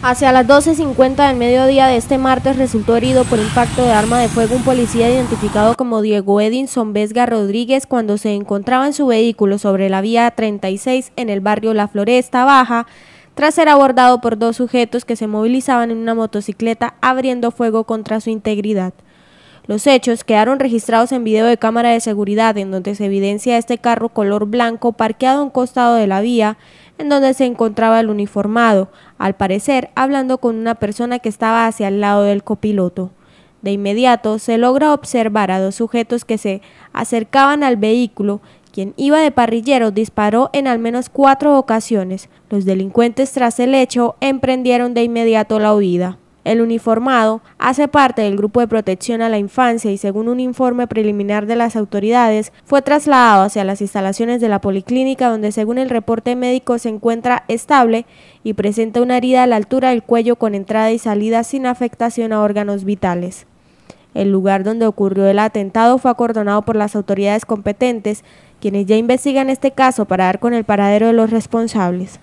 Hacia las 12.50 del mediodía de este martes resultó herido por impacto de arma de fuego un policía identificado como Diego Edinson Vesga Rodríguez cuando se encontraba en su vehículo sobre la vía 36 en el barrio La Floresta Baja, tras ser abordado por dos sujetos que se movilizaban en una motocicleta abriendo fuego contra su integridad. Los hechos quedaron registrados en video de cámara de seguridad en donde se evidencia este carro color blanco parqueado a un costado de la vía en donde se encontraba el uniformado, al parecer hablando con una persona que estaba hacia el lado del copiloto. De inmediato se logra observar a dos sujetos que se acercaban al vehículo. Quien iba de parrillero disparó en al menos cuatro ocasiones. Los delincuentes tras el hecho emprendieron de inmediato la huida. El uniformado hace parte del grupo de protección a la infancia y según un informe preliminar de las autoridades, fue trasladado hacia las instalaciones de la policlínica donde según el reporte médico se encuentra estable y presenta una herida a la altura del cuello con entrada y salida sin afectación a órganos vitales. El lugar donde ocurrió el atentado fue acordonado por las autoridades competentes, quienes ya investigan este caso para dar con el paradero de los responsables.